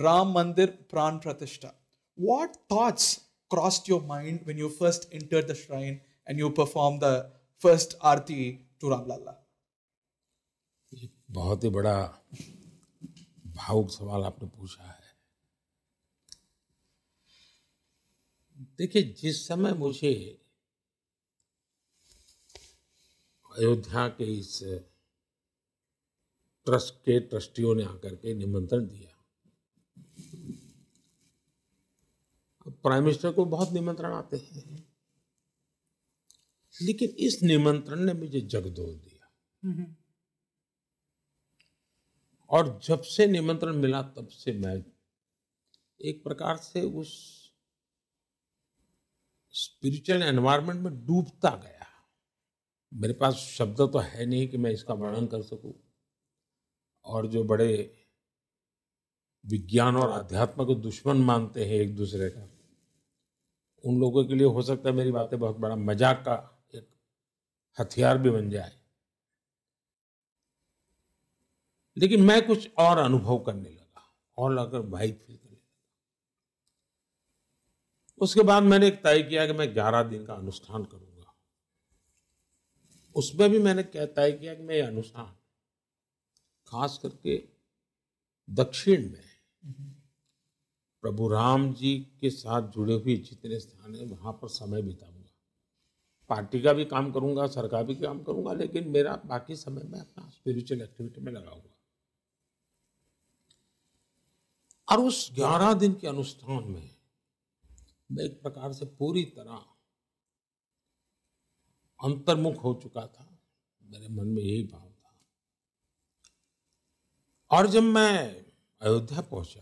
Ram Mandir Pran Pratishta. What thoughts crossed your mind when you first entered the shrine and you performed the first Aarti to Ram Lalla? बहुत ही बड़ा भावुक सवाल आपने पूछा है देखिए जिस समय मुझे अयोध्या के इस ट्रस्ट के ट्रस्टियों ने आकर के निमंत्रण दिया प्राइम मिनिस्टर को बहुत निमंत्रण आते हैं लेकिन इस निमंत्रण ने मुझे जगदोल दिया और जब से निमंत्रण मिला तब से मैं एक प्रकार से उस स्पिरिचुअल एनवायरनमेंट में डूबता गया मेरे पास शब्द तो है नहीं कि मैं इसका वर्णन कर सकूं और जो बड़े विज्ञान और अध्यात्म को दुश्मन मानते हैं एक दूसरे का उन लोगों के लिए हो सकता है मेरी बातें बहुत बड़ा मजाक का एक हथियार भी बन जाए लेकिन मैं कुछ और अनुभव करने लगा और लगकर भाई फील करने लगा उसके बाद मैंने एक तय किया कि मैं ग्यारह दिन का अनुष्ठान करूंगा उसमें भी मैंने क्या तय किया कि मैं ये अनुष्ठान खास करके दक्षिण में हम्म। प्रभु राम जी के साथ जुड़े हुए जितने स्थान हैं वहाँ पर समय बिताऊंगा पार्टी का भी काम करूंगा सरकार भी काम करूंगा लेकिन मेरा बाकी समय मैं अपना स्पिरिचुअल एक्टिविटी में लगाऊंगा और उस ग्यारह दिन के अनुष्ठान में मैं एक प्रकार से पूरी तरह अंतर्मुख हो चुका था मेरे मन में यही भाव था और जब मैं अयोध्या पहुंचा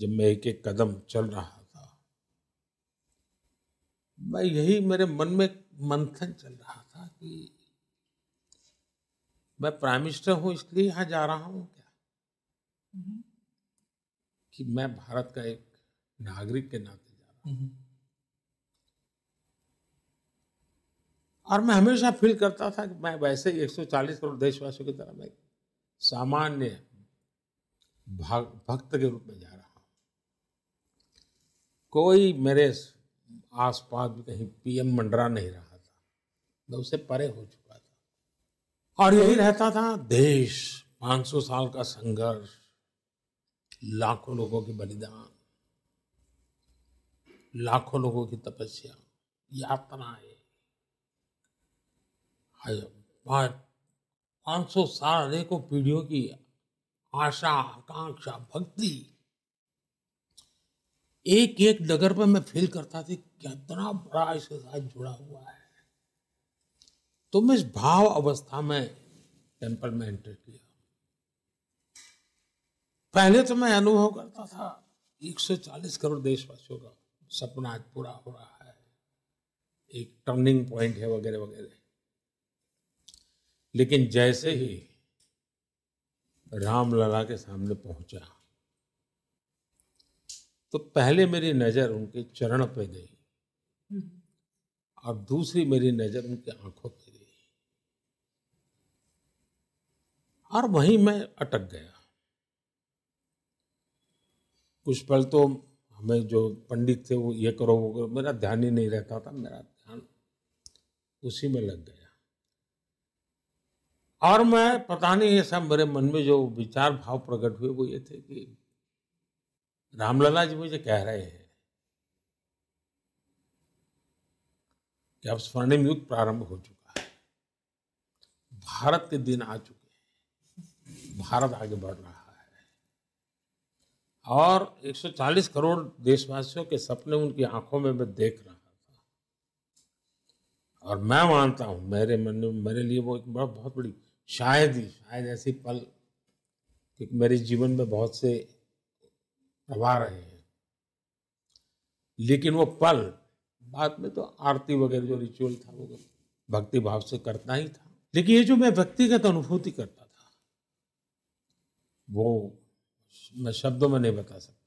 जब मैं एक एक कदम चल रहा था मैं यही मेरे मन में मंथन चल रहा था कि मैं प्राइम मिनिस्टर हूं इसलिए यहां जा रहा हूं क्या हम्म। कि मैं भारत का एक नागरिक के नाते जा रहा हूं हम्म। और मैं हमेशा फील करता था कि मैं वैसे ही 140 करोड़ देशवासियों की तरह मैं सामान्य भक्त के रूप में जा रहा कोई मेरे आस पास कहीं पीएम मंडरा नहीं रहा था मैं उसे परे हो चुका था और यही रहता था देश 500 साल का संघर्ष लाखों लोगों के बलिदान लाखों लोगों की तपस्या यातनाएं पाँच सौ साल अनेकों पीढ़ियों की आशा आकांक्षा भक्ति एक एक नगर पर मैं फील करता था कितना बड़ा इसके साथ जुड़ा हुआ है तो मैं इस भाव अवस्था में टेम्पल में एंटर किया पहले तो मैं अनुभव करता था 140 करोड़ देशवासियों का सपना आज पूरा हो रहा है एक टर्निंग पॉइंट है वगैरह वगैरह लेकिन जैसे ही रामलला के सामने पहुंचा तो पहले मेरी नज़र उनके चरण पे गई हम्म। और दूसरी मेरी नज़र उनकी आंखों पे गई और वहीं मैं अटक गया कुछ पल तो हमें जो पंडित थे वो ये करो वो करो मेरा ध्यान ही नहीं रहता था मेरा ध्यान उसी में लग गया और मैं पता नहीं ऐसा मेरे मन में जो विचार भाव प्रकट हुए वो ये थे कि रामलला जी मुझे कह रहे हैं कि अब स्वर्णिम युग प्रारंभ हो चुका है भारत के दिन आ चुके हैं भारत आगे बढ़ रहा है और 140 करोड़ देशवासियों के सपने उनकी आंखों में मैं देख रहा था और मैं मानता हूं मेरे मन में मेरे लिए वो एक बड़ा बहुत बड़ी शायद ही शायद ऐसी पल क्योंकि मेरे जीवन में बहुत से गवा रहे हैं लेकिन वो पल बाद में तो आरती वगैरह जो रिचुअल था वो भक्ति भाव से करता ही था लेकिन ये जो मैं व्यक्तिगत अनुभूति करता था वो मैं शब्दों में नहीं बता सकता